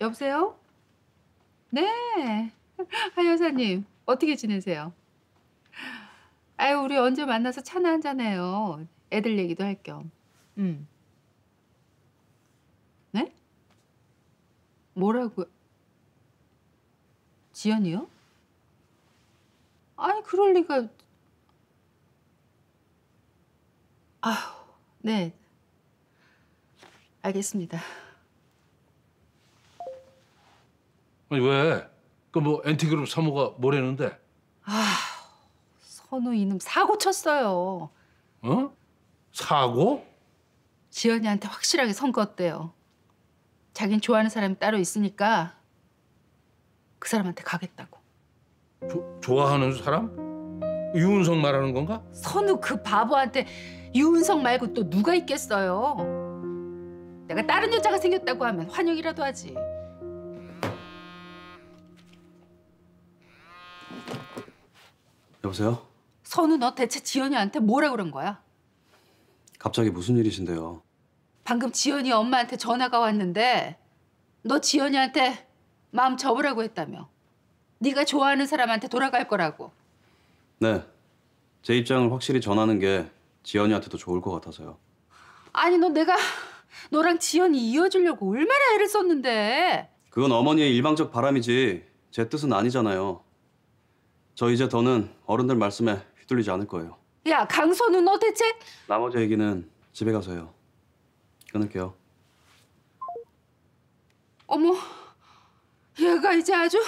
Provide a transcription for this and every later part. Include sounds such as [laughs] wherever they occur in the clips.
여보세요? 네. [laughs] 하 여사님, 어떻게 지내세요? 아유, 우리 언제 만나서 차나 한잔해요. 애들 얘기도 할 겸. 음. 네? 뭐라고요? 지연이요? 아니, 그럴 리가. 아휴, 네. 알겠습니다. 아니 왜? 그 뭐 엔티그룹 사모가 뭐라는데? 아, 선우 이놈 사고 쳤어요. 어? 사고? 지연이한테 확실하게 선거었대요. 자긴 좋아하는 사람이 따로 있으니까 그 사람한테 가겠다고. 조, 좋아하는 사람? 유은석 말하는 건가? 선우 그 바보한테 유은석 말고 또 누가 있겠어요. 내가 다른 여자가 생겼다고 하면 환영이라도 하지. 여보세요? 선우 너 대체 지연이한테 뭐라 그런 거야? 갑자기 무슨 일이신데요? 방금 지연이 엄마한테 전화가 왔는데 너 지연이한테 마음 접으라고 했다며. 네가 좋아하는 사람한테 돌아갈 거라고. 네. 제 입장을 확실히 전하는 게 지연이한테도 좋을 것 같아서요. 아니 너 내가 너랑 지연이 이어주려고 얼마나 애를 썼는데. 그건 어머니의 일방적 바람이지 제 뜻은 아니잖아요. 저 이제 더는 어른들 말씀에 휘둘리지 않을 거예요. 야, 강선는너 대체? 나머지 얘기는 집에 가서 해요. 끊을게요. 어머, 얘가 이제 아주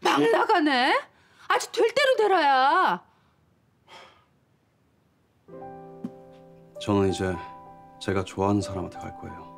막 네. 나가네. 아주 될 대로 되라야. 저는 이제 제가 좋아하는 사람한테 갈 거예요.